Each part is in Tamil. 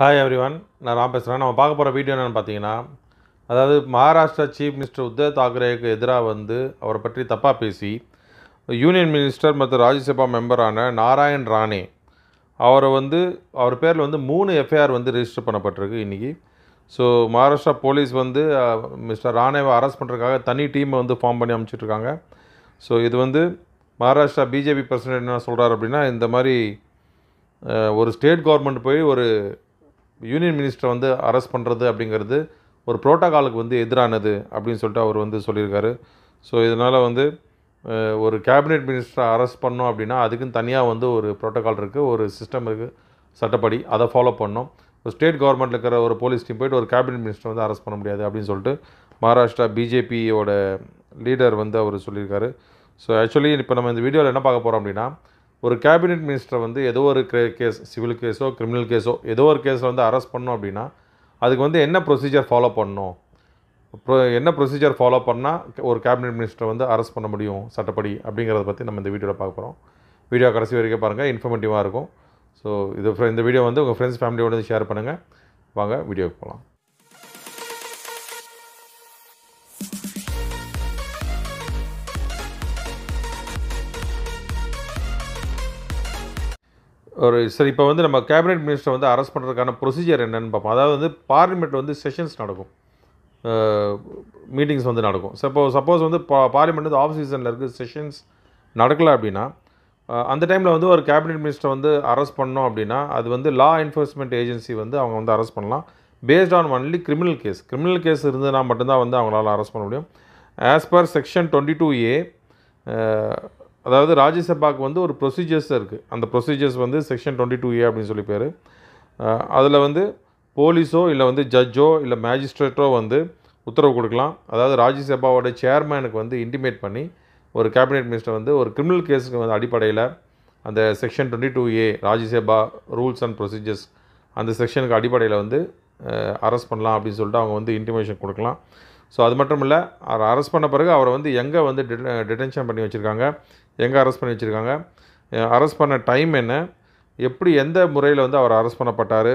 ஹாய் எவ்ரிவன் நான் ராம் பேசுகிறேன் நம்ம பார்க்க போகிற வீடியோ என்னென்னு பார்த்தீங்கன்னா அதாவது மகாராஷ்டிரா சீஃப் மினிஸ்டர் உத்தவ் தாக்கரேக்கு எதிராக வந்து அவரை பற்றி தப்பாக பேசி யூனியன் மினிஸ்டர் மற்றும் ராஜ்யசபா மெம்பரான நாராயண் ராணே அவரை வந்து அவர் பேரில் வந்து மூணு எஃப்ஐஆர் வந்து ரிஜிஸ்டர் பண்ணப்பட்டிருக்கு இன்றைக்கி ஸோ மகாராஷ்டிரா போலீஸ் வந்து மிஸ்டர் ராணேவை அரெஸ்ட் பண்ணுறதுக்காக தனி டீமை வந்து ஃபார்ம் பண்ணி அமைச்சிட்ருக்காங்க ஸோ இது வந்து மகாராஷ்டிரா பிஜேபி பிரசிடென்ட் என்ன சொல்கிறார் அப்படின்னா இந்த மாதிரி ஒரு ஸ்டேட் கவர்மெண்ட் போய் ஒரு யூனியன் மினிஸ்டர் வந்து அரெஸ்ட் பண்ணுறது அப்படிங்கிறது ஒரு ப்ரோட்டோகாலுக்கு வந்து எதிரானது அப்படின்னு சொல்லிட்டு அவர் வந்து சொல்லியிருக்காரு ஸோ இதனால் வந்து ஒரு கேபினெட் மினிஸ்டரை அரெஸ்ட் பண்ணோம் அப்படின்னா அதுக்குன்னு தனியாக வந்து ஒரு ப்ரோட்டோகால் இருக்குது ஒரு சிஸ்டம் இருக்குது சட்டப்படி அதை ஃபாலோ பண்ணோம் ஒரு ஸ்டேட் கவர்மெண்ட்டில் இருக்கிற ஒரு போலீஸ் டீம் போய்ட்டு ஒரு கேபினெட் மினிஸ்டர் வந்து அரெஸ்ட் பண்ண முடியாது அப்படின்னு சொல்லிட்டு மகாராஷ்டிரா பிஜேபியோட லீடர் வந்து அவர் சொல்லியிருக்காரு ஸோ ஆக்சுவலி இப்போ நம்ம இந்த வீடியோவில் என்ன பார்க்க போகிறோம் அப்படின்னா ஒரு கேபினெட் மினிஸ்டரை வந்து ஏதோ ஒரு கேஸ் சிவில் கேஸோ கிரிமினல் கேஸோ ஏதோ ஒரு கேஸில் வந்து அரெஸ்ட் பண்ணோம் அப்படின்னா அதுக்கு வந்து என்ன ப்ரொசீஜர் ஃபாலோ பண்ணணும் என்ன ப்ரொசீஜர் ஃபாலோ பண்ணால் ஒரு கேபினெட் மினிஸ்டரை வந்து அரெஸ்ட் பண்ண முடியும் சட்டப்படி அப்படிங்கிறத பற்றி நம்ம இந்த வீடியோவில் பார்க்க போகிறோம் வீடியோ கடைசி வரைக்கும் பாருங்கள் இன்ஃபர்மேட்டிவாக இருக்கும் ஸோ இது இந்த வீடியோ வந்து உங்கள் ஃப்ரெண்ட்ஸ் ஃபேமிலியோடு ஷேர் பண்ணுங்கள் வாங்க வீடியோக்கு போகலாம் ஒரு சரி இப்போ வந்து நம்ம கேபினெட் மினிஸ்டர் வந்து அரெஸ்ட் பண்ணுறதுக்கான ப்ரொசீஜர் என்னென்னு பார்ப்போம் அதாவது வந்து பார்லிமெண்ட் வந்து செஷன்ஸ் நடக்கும் மீட்டிங்ஸ் வந்து நடக்கும் சப்போ சப்போஸ் வந்து பா பார்லிமெண்ட் வந்து ஆஃப் சீசனில் இருக்குது செஷன்ஸ் நடக்கலை அப்படின்னா அந்த டைமில் வந்து ஒரு கேபினெட் மினிஸ்டர் வந்து அரெஸ்ட் பண்ணோம் அப்படின்னா அது வந்து லா என்ஃபோர்ஸ்மெண்ட் ஏஜென்சி வந்து அவங்க வந்து அரெஸ்ட் பண்ணலாம் based on only criminal case criminal case இருந்ததுனா மட்டும்தான் வந்து அவங்களால அரெஸ்ட் பண்ண முடியும் as per section twenty two A அதாவது ராஜ்யசபாவுக்கு வந்து ஒரு ப்ரொசீஜர்ஸ் இருக்குது அந்த ப்ரொசீஜர்ஸ் வந்து செக்ஷன் டுவெண்ட்டி டூ ஏ அப்படின்னு சொல்லி பேர் அதில் வந்து போலீஸோ இல்லை வந்து ஜட்ஜோ இல்லை மேஜிஸ்ட்ரேட்டோ வந்து உத்தரவு கொடுக்கலாம் அதாவது ராஜ்யசபாவோட சேர்மேனுக்கு வந்து இன்டிமேட் பண்ணி ஒரு கேபினெட் மினிஸ்டர் வந்து ஒரு கிரிமினல் கேஸுக்கு வந்து அடிப்படையில் அந்த section twenty two A Rajya Sabha rules and procedures அந்த செக்ஷனுக்கு அடிப்படையில் வந்து அரெஸ்ட் பண்ணலாம் அப்படின்னு சொல்லிட்டு அவங்க வந்து இன்டிமேஷன் கொடுக்கலாம் ஸோ அது மட்டும் இல்லை அவர் அரெஸ்ட் பண்ண பிறகு அவரை வந்து எங்கே வந்து டிடென்ஷன் பண்ணி வச்சுருக்காங்க எங்கே அரெஸ்ட் பண்ணி வச்சுருக்காங்க அரெஸ்ட் பண்ண டைம் என்ன எப்படி எந்த முறையில் வந்து அவர் அரெஸ்ட் பண்ணப்பட்டார்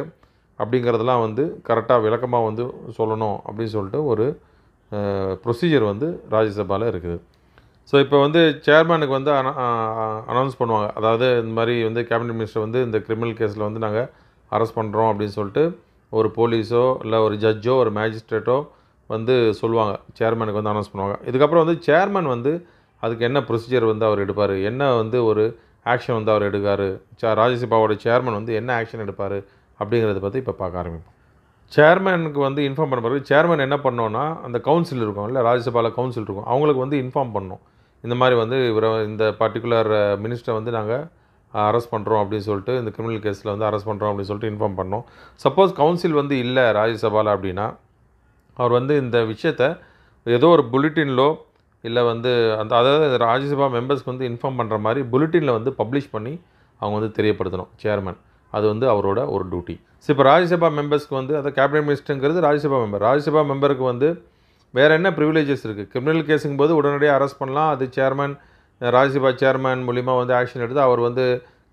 அப்படிங்கிறதெல்லாம் வந்து கரெக்டாக விளக்கமாக வந்து சொல்லணும் அப்படின்னு சொல்லிட்டு ஒரு ப்ரொசீஜர் வந்து ராஜ்யசபாவில் இருக்குது ஸோ இப்போ வந்து சேர்மேனுக்கு வந்து அனௌன்ஸ் பண்ணுவாங்க அதாவது இந்த மாதிரி வந்து கேபினட் மினிஸ்டர் வந்து இந்த கிரிமினல் கேஸில் வந்து நாங்கள் அரெஸ்ட் பண்ணுறோம் அப்படின்னு சொல்லிட்டு ஒரு போலீஸோ இல்லை ஒரு ஜட்ஜோ ஒரு மேஜிஸ்ட்ரேட்டோ வந்து சொல்லுவாங்க சேர்மேனுக்கு வந்து அனௌன்ஸ் பண்ணுவாங்க இதுக்கப்புறம் வந்து சேர்மேன் வந்து அதுக்கு என்ன ப்ரொசீஜர் வந்து அவர் எடுப்பார் என்ன வந்து ஒரு ஆக்ஷன் வந்து அவர் எடுக்கார் சே ராஜ்யசபாவோட சேர்மன் வந்து என்ன ஆக்ஷன் எடுப்பார் அப்படிங்கிறத பற்றி இப்போ பார்க்க ஆரம்பிப்போம் சேர்மனுக்கு வந்து இன்ஃபார்ம் பண்ண பிறகு சேர்மன் என்ன பண்ணோன்னா அந்த கவுன்சில் இருக்கும் இல்லை ராஜ்யசபாவில் கவுன்சில் இருக்கும் அவங்களுக்கு வந்து இன்ஃபார்ம் பண்ணோம் இந்த மாதிரி வந்து இவரை இந்த பர்டிகுலர் மினிஸ்டரை வந்து நாங்கள் அரெஸ்ட் பண்ணுறோம் அப்படின்னு சொல்லிட்டு இந்த கிரிமினல் கேஸில் வந்து அரெஸ்ட் பண்ணுறோம் அப்படின்னு சொல்லிட்டு இன்ஃபார்ம் பண்ணோம் சப்போஸ் கவுன்சில் வந்து இல்லை ராஜ்யசபாவில் அப்படின்னா அவர் வந்து இந்த விஷயத்தை ஏதோ ஒரு புல்லட்டின்லோ இல்லை வந்து அந்த அதாவது ராஜ்யசபா மெம்பர்ஸ்க்கு வந்து இன்ஃபார்ம் பண்ணுற மாதிரி புல்லட்டினில் வந்து பப்ளிஷ் பண்ணி அவங்க வந்து தெரியப்படுத்தணும் சேர்மன் அது வந்து அவரோட ஒரு டியூட்டி ஸோ இப்போ ராஜ்யசபா மெம்பர்ஸ்க்கு வந்து அதை கேபினட் மினிஸ்டருங்கிறது ராஜ்யசபா மெம்பர் ராஜ்யசபா மெம்பருக்கு வந்து வேறு என்ன ப்ரிவிலேஜஸ் இருக்குது கிரிமினல் கேஸுங்கும் போது உடனடியாக அரெஸ்ட் பண்ணலாம் அது சேர்மன் ராஜ்யசபா சேர்மன் மூலிமா வந்து ஆக்ஷன் எடுத்து அவர் வந்து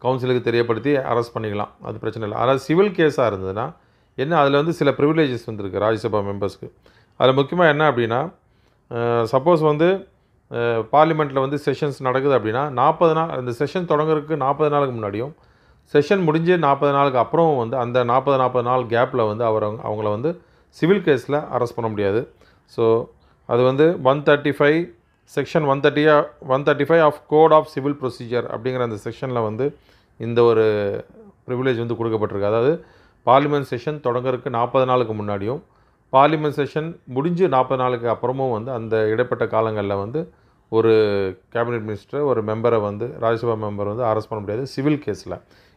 கவுன்சிலுக்கு தெரியப்படுத்தி அரெஸ்ட் பண்ணிக்கலாம் அது பிரச்சனை இல்லை ஆனால் சிவில் கேஸாக இருந்ததுன்னா என்ன அதில் வந்து சில ப்ரிவிலேஜஸ் வந்துருக்கு ராஜ்யசபா மெம்பர்ஸ்க்கு அதில் முக்கியமாக என்ன அப்படின்னா சப்போஸ் வந்து பார்லிமெண்ட்டில் வந்து செஷன்ஸ் நடக்குது அப்படின்னா நாற்பது நாள் அந்த செஷன் தொடங்குறதுக்கு நாற்பது நாளுக்கு முன்னாடியும் செஷன் முடிஞ்சு நாற்பது நாளுக்கு அப்புறம் வந்து அந்த நாற்பது நாற்பது நாள் கேப்பில் வந்து அவர் அவங்கள வந்து சிவில் கேஸில் அரெஸ்ட் பண்ண முடியாது ஸோ அது வந்து one thirty five section one தேர்ட்டியா one thirty five of code of civil procedure அப்படிங்கிற அந்த செக்ஷனில் வந்து இந்த ஒரு ப்ரிவிலேஜ் வந்து கொடுக்கப்பட்டிருக்கு அதாவது பார்லிமெண்ட் செஷன் தொடங்குறதுக்கு நாற்பது நாளுக்கு முன்னாடியும் பார்லிமெண்ட் செஷன் முடிஞ்சு நாற்பது நாளுக்கு அப்புறமும் வந்து அந்த இடைப்பட்ட காலங்களில் வந்து ஒரு கேபினெட் மினிஸ்டர் ஒரு மெம்பரை வந்து ராஜ்யசபா மெம்பர் வந்து அரெஸ்ட் பண்ண முடியாது சிவில் கேஸில்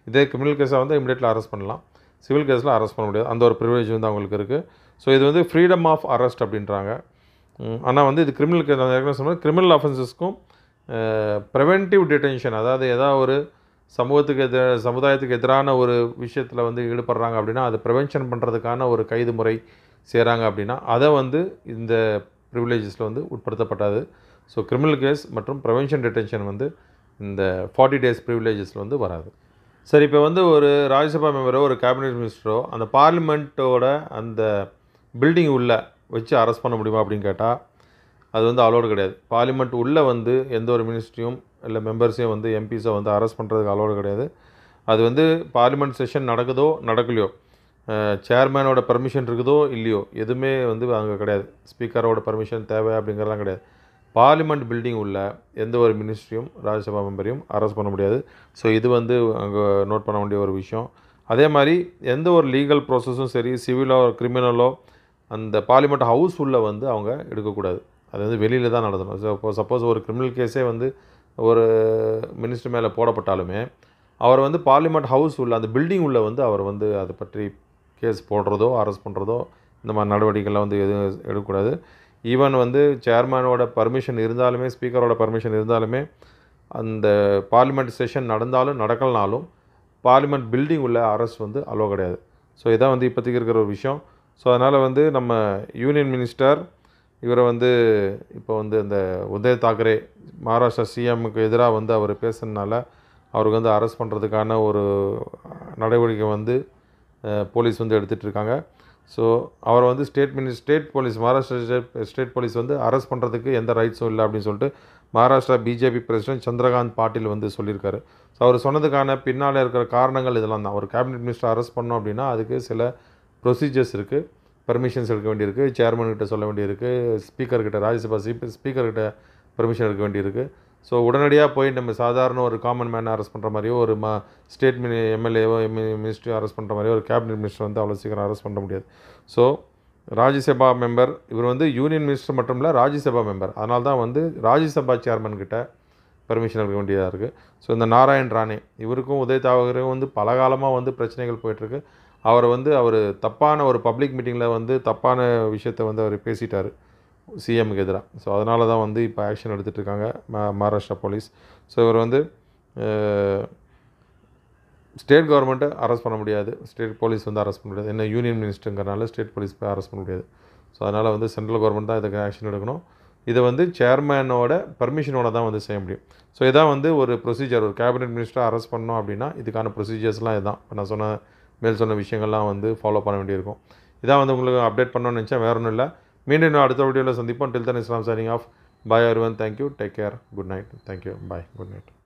இதே கிரிமினல் கேஸாக வந்து இமீடியட்டில் அரெஸ்ட் பண்ணலாம் சிவில் கேஸில் அரெஸ்ட் பண்ண முடியாது அந்த ஒரு ப்ரிவிலேஜ் வந்து அவங்களுக்கு இருக்குது ஸோ இது வந்து ஃப்ரீடம் ஆஃப் அரெஸ்ட் அப்படின்றாங்க ஆனால் வந்து இது கிரிமினல் கேஸ் சொன்னால் கிரிமினல் அஃபென்சஸ்க்கும் ப்ரிவென்டிவ் டிடென்ஷன் அதாவது ஏதாவது ஒரு சமூகத்துக்கு எதிர சமுதாயத்துக்கு எதிரான ஒரு விஷயத்தில் வந்து ஈடுபடுறாங்க அப்படின்னா அதை ப்ரிவென்ஷன் பண்ணுறதுக்கான ஒரு கைது முறை செய்கிறாங்க அப்படின்னா அதை வந்து இந்த ப்ரிவிலேஜஸில் வந்து உட்படுத்தப்பட்டாது ஸோ கிரிமினல் கேஸ் மற்றும் ப்ரிவென்ஷன் டிடென்ஷன் வந்து இந்த ஃபார்ட்டி டேஸ் ப்ரிவிலேஜஸில் வந்து வராது சரி இப்போ வந்து ஒரு ராஜ்யசபா மெம்பரோ ஒரு கேபினெட் மினிஸ்டரோ அந்த பார்லிமெண்ட்டோட அந்த பில்டிங் உள்ளே வச்சு அரெஸ்ட் பண்ண முடியுமா அப்படின்னு கேட்டால் அது வந்து அலோடு கிடையாது பார்லிமெண்ட் உள்ளே வந்து எந்த ஒரு மினிஸ்ட்ரியும் இல்லை மெம்பர்ஸையும் வந்து எம்பிஸை வந்து அரெஸ்ட் பண்ணுறதுக்கு அலோடு கிடையாது அது வந்து பார்லிமெண்ட் செஷன் நடக்குதோ நடக்கலையோ சேர்மேனோட பர்மிஷன் இருக்குதோ இல்லையோ எதுவுமே வந்து அங்கே கிடையாது ஸ்பீக்கரோட பர்மிஷன் தேவை அப்படிங்கிறலாம் கிடையாது பார்லிமெண்ட் பில்டிங் உள்ள எந்த ஒரு மினிஸ்ட்ரியும் ராஜ்யசபா மெம்பரையும் அரெஸ்ட் பண்ண முடியாது ஸோ இது வந்து அங்கே நோட் பண்ண வேண்டிய ஒரு விஷயம் அதே மாதிரி எந்த ஒரு லீகல் ப்ராசஸும் சரி சிவிலோ கிரிமினலோ அந்த பார்லிமெண்ட் ஹவுஸ் உள்ளே வந்து அவங்க எடுக்கக்கூடாது அது வந்து வெளியில் தான் நடத்தணும் ஸோ இப்போ சப்போஸ் ஒரு கிரிமினல் கேஸே வந்து ஒரு மினிஸ்டர் மேலே போடப்பட்டாலுமே அவர் வந்து பார்லிமெண்ட் ஹவுஸ் உள்ள அந்த பில்டிங் உள்ள வந்து அவர் வந்து அதை பற்றி கேஸ் போடுறதோ அரெஸ்ட் பண்ணுறதோ இந்த மாதிரி நடவடிக்கைலாம் வந்து எதுவும் எடுக்கக்கூடாது ஈவன் வந்து சேர்மேனோட பர்மிஷன் இருந்தாலுமே ஸ்பீக்கரோட பர்மிஷன் இருந்தாலுமே அந்த பார்லிமெண்ட் செஷன் நடந்தாலும் நடக்கலனாலும் பார்லிமெண்ட் பில்டிங் உள்ள அரசு வந்து அலோவ் கிடையாது ஸோ இதான் வந்து இப்போதைக்கு இருக்கிற ஒரு விஷயம் ஸோ அதனால் வந்து நம்ம யூனியன் மினிஸ்டர் இவரை வந்து இப்போ வந்து இந்த உதய் தாக்கரே மகாராஷ்டிரா சிஎம்முக்கு எதிராக வந்து அவர் பேசுனதுனால அவருக்கு வந்து அரெஸ்ட் பண்ணுறதுக்கான ஒரு நடவடிக்கை வந்து போலீஸ் வந்து எடுத்துகிட்டு இருக்காங்க ஸோ அவரை வந்து state mini state police Maharashtra state state police வந்து அரெஸ்ட் பண்ணுறதுக்கு எந்த ரைட்ஸும் இல்லை அப்படின்னு சொல்லிட்டு மகாராஷ்டிரா பிஜேபி பிரசிடென்ட் சந்திரகாந்த் பாட்டில் வந்து சொல்லியிருக்காரு ஸோ அவர் சொன்னதுக்கான பின்னால் இருக்கிற காரணங்கள் இதெல்லாம் தான் ஒரு கேபினெட் மினிஸ்டர் அரெஸ்ட் பண்ணோம் அப்படின்னா அதுக்கு சில ப்ரொசீஜர்ஸ் இருக்குது பர்மிஷன்ஸ் எடுக்க வேண்டியிருக்கு சேர்மன்கிட்ட சொல்ல வேண்டியிருக்கு ஸ்பீக்கர்கிட்ட ராஜ்யசபா ஸ்பீக்கர்கிட்ட பெர்மிஷன் எடுக்க வேண்டியிருக்கு ஸோ உடனடியாக போய் நம்ம சாதாரண ஒரு காமன் மேனை அரெஸ்ட் பண்ணுற மாதிரியோ ஒரு ம ஸ்டேட் மினி எம்எல்ஏவோ எம் மினிஸ்ட்ரியோ அரெஸ்ட் பண்ணுற மாதிரியோ ஒரு கேபினெட் மினிஸ்டர் வந்து அவ்வளோ சீக்கிரம் அரெஸ்ட் பண்ண முடியாது ஸோ ராஜ்யசபா மெம்பர் இவர் வந்து யூனியன் மினிஸ்டர் மட்டும் இல்லை ராஜ்யசபா மெம்பர் அதனால தான் வந்து ராஜ்யசபா சேர்மன் கிட்ட பெர்மிஷன் எடுக்க வேண்டியதாக இருக்குது ஸோ இந்த நாராயண் ராணே இவருக்கும் உதய் தாவகரும் வந்து பல காலமாக வந்து பிரச்சனைகள் போயிட்டுருக்கு அவரை வந்து அவர் தப்பான ஒரு பப்ளிக் மீட்டிங்கில் வந்து தப்பான விஷயத்த வந்து அவர் பேசிட்டார் சிஎம்க்கு எதிராக ஸோ அதனால தான் வந்து இப்போ ஆக்ஷன் எடுத்துகிட்டு இருக்காங்க மா மகாராஷ்டிரா போலீஸ் ஸோ இவர் வந்து ஸ்டேட் கவர்மெண்ட்டை அரெஸ்ட் பண்ண முடியாது ஸ்டேட் போலீஸ் வந்து அரெஸ்ட் பண்ண முடியாது என்ன யூனியன் மினிஸ்டருங்கிறனால ஸ்டேட் போலீஸ் போய் அரெஸ்ட் பண்ண முடியாது ஸோ அதனால் வந்து சென்ட்ரல் கவர்மெண்ட் தான் இதுக்கு ஆக்ஷன் எடுக்கணும் இதை வந்து சேர்மேனோட பர்மிஷனோட தான் வந்து செய்ய முடியும் ஸோ இதான் வந்து ஒரு ப்ரொசீஜர் ஒரு கேபினெட் மினிஸ்டர் அரெஸ்ட் பண்ணோம் அப்படின்னா இதுக்கான ப்ரொசீஜர்ஸ்லாம் இதுதான் இப்போ நான் சொன்ன மேல் சொன்ன விஷயங்கள்லாம் வந்து ஃபாலோ பண்ண வேண்டியிருக்கும் இதான் வந்து உங்களுக்கு அப்டேட் பண்ணணும்னு நினச்சா வேறு ஒன்றும் இல்லை மீண்டும் இன்னும் அடுத்த வீடியோவில் சந்திப்போம் till then Islam signing off bye அருவன் thank you take care good night thank you bye good night